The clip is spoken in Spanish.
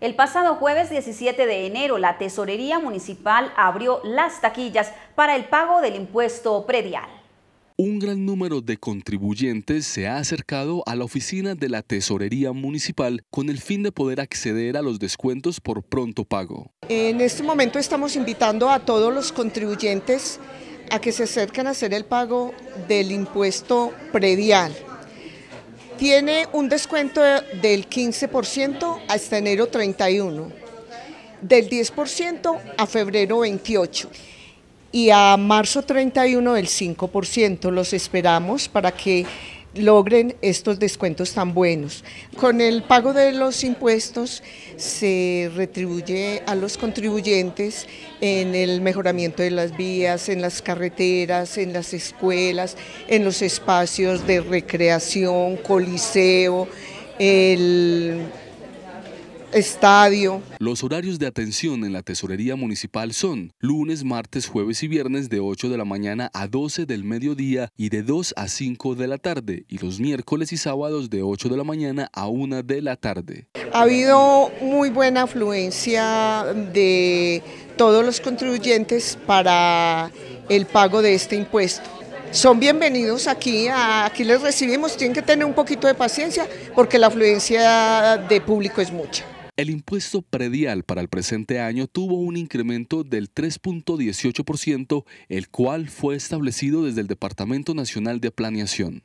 El pasado jueves 17 de enero, la Tesorería Municipal abrió las taquillas para el pago del impuesto predial. Un gran número de contribuyentes se ha acercado a la oficina de la Tesorería Municipal con el fin de poder acceder a los descuentos por pronto pago. En este momento estamos invitando a todos los contribuyentes a que se acerquen a hacer el pago del impuesto predial. Tiene un descuento del 15% hasta enero 31, del 10% a febrero 28 y a marzo 31 del 5%. Los esperamos para que logren estos descuentos tan buenos. Con el pago de los impuestos se retribuye a los contribuyentes en el mejoramiento de las vías, en las carreteras, en las escuelas, en los espacios de recreación, coliseo, el estadio. Los horarios de atención en la tesorería municipal son lunes, martes, jueves y viernes de 8 de la mañana a 12 del mediodía y de 2 a 5 de la tarde y los miércoles y sábados de 8 de la mañana a 1 de la tarde. Ha habido muy buena afluencia de todos los contribuyentes para el pago de este impuesto son bienvenidos aquí, aquí les recibimos, tienen que tener un poquito de paciencia porque la afluencia de público es mucha. El impuesto predial para el presente año tuvo un incremento del 3.18%, el cual fue establecido desde el Departamento Nacional de Planeación.